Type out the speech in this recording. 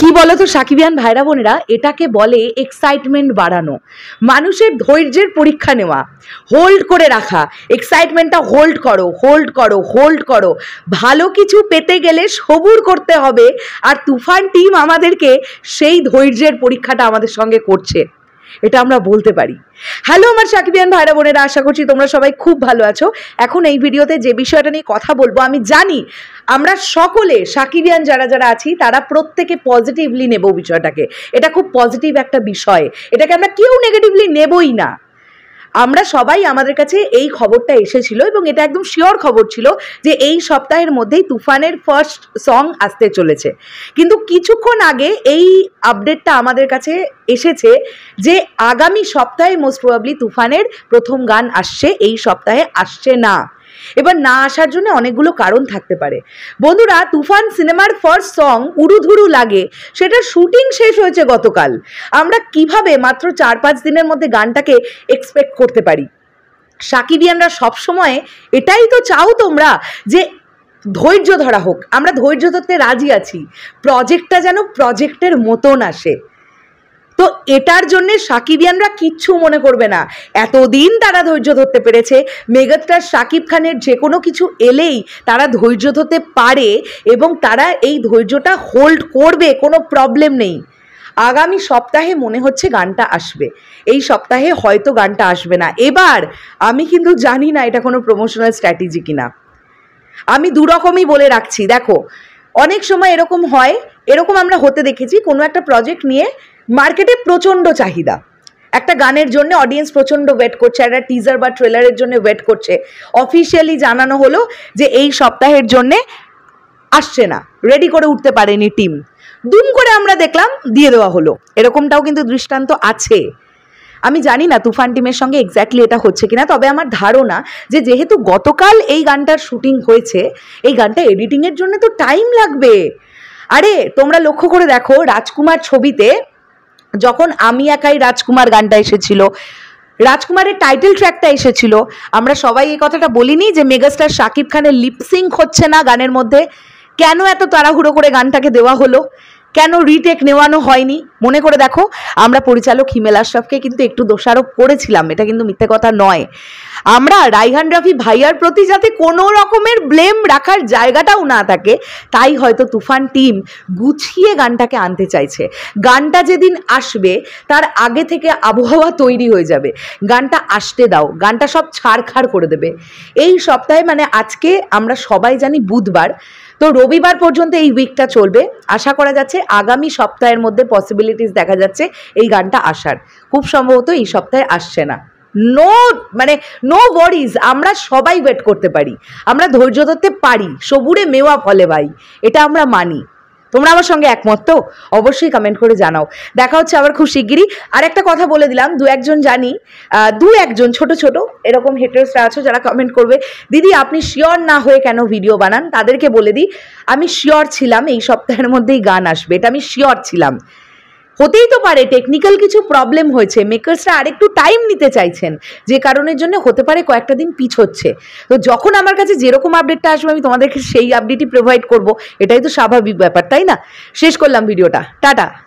কি বলো তো সাকিবিয়ান ভাইরা বোনেরা এটাকে বলে এক্সাইটমেন্ট বাড়ানো মানুষের ধৈর্যের পরীক্ষা নেওয়া হোল্ড করে রাখা এক্সাইটমেন্টটা হোল্ড করো হোল্ড করো হোল্ড করো ভালো কিছু পেতে গেলে সবুর করতে হবে আর তুফান টিম আমাদেরকে সেই ধৈর্যের পরীক্ষাটা আমাদের সঙ্গে করছে এটা আমরা বলতে পারি হ্যালো আমার সাকিবিয়ান ভাইরা বোনেরা আশা করছি তোমরা সবাই খুব ভালো আছো এখন এই ভিডিওতে যে বিষয়টা নিয়ে কথা বলবো আমি জানি আমরা সকলে সাকিবিয়ান যারা যারা আছি তারা প্রত্যেকে পজিটিভলি নেব বিষয়টাকে এটা খুব পজিটিভ একটা বিষয় এটাকে আমরা কেউ নেগেটিভলি নেবই না আমরা সবাই আমাদের কাছে এই খবরটা এসেছিল এবং এটা একদম শিওর খবর ছিল যে এই সপ্তাহের মধ্যেই তুফানের ফার্স্ট সং আসতে চলেছে কিন্তু কিছুক্ষণ আগে এই আপডেটটা আমাদের কাছে এসেছে যে আগামী সপ্তাহে মোস্ট প্রবাবলি তুফানের প্রথম গান আসছে এই সপ্তাহে আসছে না এবার না আসার জন্য অনেকগুলো কারণ থাকতে পারে বন্ধুরা তুফান সিনেমার ফার্স্ট সং উড়ুধুরু লাগে সেটা শুটিং শেষ হয়েছে গতকাল আমরা কিভাবে মাত্র চার পাঁচ দিনের মধ্যে গানটাকে এক্সপেক্ট করতে পারি সাকিবিয়ানরা সবসময় এটাই তো চাও তোমরা যে ধৈর্য ধরা হোক আমরা ধৈর্য ধরতে রাজি আছি প্রজেক্টটা যেন প্রজেক্টের মতন আসে তো এটার জন্য সাকিবিয়ানরা কিচ্ছু মনে করবে না এতদিন তারা ধৈর্য ধরতে পেরেছে মেগাস্টার সাকিব খানের যে কোনো কিছু এলেই তারা ধৈর্য ধরতে পারে এবং তারা এই ধৈর্যটা হোল্ড করবে কোনো প্রবলেম নেই আগামী সপ্তাহে মনে হচ্ছে গানটা আসবে এই সপ্তাহে হয়তো গানটা আসবে না এবার আমি কিন্তু জানি না এটা কোনো প্রমোশনাল স্ট্র্যাটেজি কিনা আমি দুরকমই বলে রাখছি দেখো অনেক সময় এরকম হয় এরকম আমরা হতে দেখেছি কোনো একটা প্রজেক্ট নিয়ে মার্কেটে প্রচণ্ড চাহিদা একটা গানের জন্য অডিয়েন্স প্রচণ্ড ওয়েট করছে একটা টিজার বা ট্রেলারের জন্য ওয়েট করছে অফিসিয়ালি জানানো হলো যে এই সপ্তাহের জন্যে আসছে না রেডি করে উঠতে পারেনি টিম দুম করে আমরা দেখলাম দিয়ে দেওয়া হলো এরকমটাও কিন্তু দৃষ্টান্ত আছে আমি জানি না তুফান টিমের সঙ্গে এক্স্যাক্টলি এটা হচ্ছে কিনা তবে আমার ধারণা যে যেহেতু গতকাল এই গানটার শুটিং হয়েছে এই গানটা এডিটিংয়ের জন্য তো টাইম লাগবে আরে তোমরা লক্ষ্য করে দেখো রাজকুমার ছবিতে যখন আমি একাই রাজকুমার গানটা এসেছিল রাজকুমারের টাইটেল ট্র্যাকটা এসেছিল আমরা সবাই এই কথাটা বলিনি যে মেগাস্টার শাকিব খানের লিপসিং হচ্ছে না গানের মধ্যে কেন এত তাড়াহুড়ো করে গানটাকে দেওয়া হলো কেন রিটেক নেওয়ানো হয়নি মনে করে দেখো আমরা পরিচালক হিমেল আশরাফকে কিন্তু একটু দোষারোপ করেছিলাম এটা কিন্তু মিথ্যে কথা নয় আমরা রাইহান রাফি ভাইয়ার প্রতি যাতে কোনো রকমের ব্লেম রাখার জায়গাটাও না থাকে তাই হয়তো তুফান টিম গুছিয়ে গানটাকে আনতে চাইছে গানটা যেদিন আসবে তার আগে থেকে আবহাওয়া তৈরি হয়ে যাবে গানটা আসতে দাও গানটা সব ছাড়খাড় করে দেবে এই সপ্তাহে মানে আজকে আমরা সবাই জানি বুধবার তো রবিবার পর্যন্ত এই উইকটা চলবে আশা করা যাচ্ছে আগামী সপ্তাহের মধ্যে পসিবিলিটিস দেখা যাচ্ছে এই গানটা আসার খুব সম্ভবত এই সপ্তাহে আসছে না নো মানে নো ওয়ারিজ আমরা সবাই ওয়েট করতে পারি আমরা ধৈর্য ধরতে পারি সবুরে মেওয়া ফলে ভাই এটা আমরা মানি তোমরা আমার সঙ্গে একমত তো অবশ্যই কমেন্ট করে জানাও দেখা হচ্ছে আবার খুব শিগগিরই আর একটা কথা বলে দিলাম দু একজন জানি দু একজন ছোট ছোট এরকম হেটার্সরা আছো যারা কমেন্ট করবে দিদি আপনি শিওর না হয়ে কেন ভিডিও বানান তাদেরকে বলে দিই আমি শিওর ছিলাম এই সপ্তাহের মধ্যেই গান আসবে এটা আমি শিওর ছিলাম হতেই তো পারে টেকনিক্যাল কিছু প্রবলেম হয়েছে মেকার্সরা আরেকটু টাইম নিতে চাইছেন যে কারণের জন্য হতে পারে কয়েকটা দিন পিছ হচ্ছে তো যখন আমার কাছে যেরকম আপডেটটা আসবে আমি তোমাদেরকে সেই আপডেটই প্রোভাইড করব এটাই তো স্বাভাবিক ব্যাপার তাই না শেষ করলাম ভিডিওটা টাটা